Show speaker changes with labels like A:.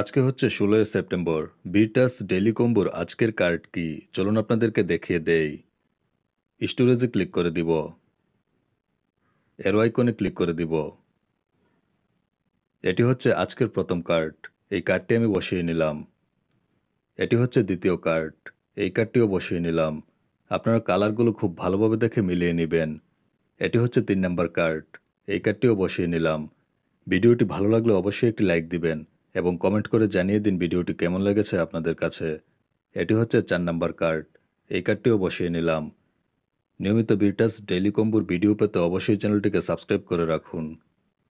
A: আজকে হচ্ছে ষোলোই সেপ্টেম্বর বিটাস ডেলিকম্বুর আজকের কার্ড কি চলুন আপনাদেরকে দেখিয়ে দেই স্টোরেজে ক্লিক করে দিব এর আইকনে ক্লিক করে দিব এটি হচ্ছে আজকের প্রথম কার্ড এই কার্ডটি আমি বসিয়ে নিলাম এটি হচ্ছে দ্বিতীয় কার্ড এই কার্ডটিও বসিয়ে নিলাম আপনারা কালারগুলো খুব ভালোভাবে দেখে মিলিয়ে নেবেন এটি হচ্ছে তিন নম্বর কার্ড এই কার্ডটিও বসিয়ে নিলাম ভিডিওটি ভালো লাগলে অবশ্যই একটি লাইক দিবেন এবং কমেন্ট করে জানিয়ে দিন ভিডিওটি কেমন লেগেছে আপনাদের কাছে এটি হচ্ছে চার নাম্বার কার্ড এই কার্ডটিও বসিয়ে নিলাম নিয়মিত বিটাস ডেলি কম্বুর ভিডিও পেতে অবশ্যই চ্যানেলটিকে সাবস্ক্রাইব করে রাখুন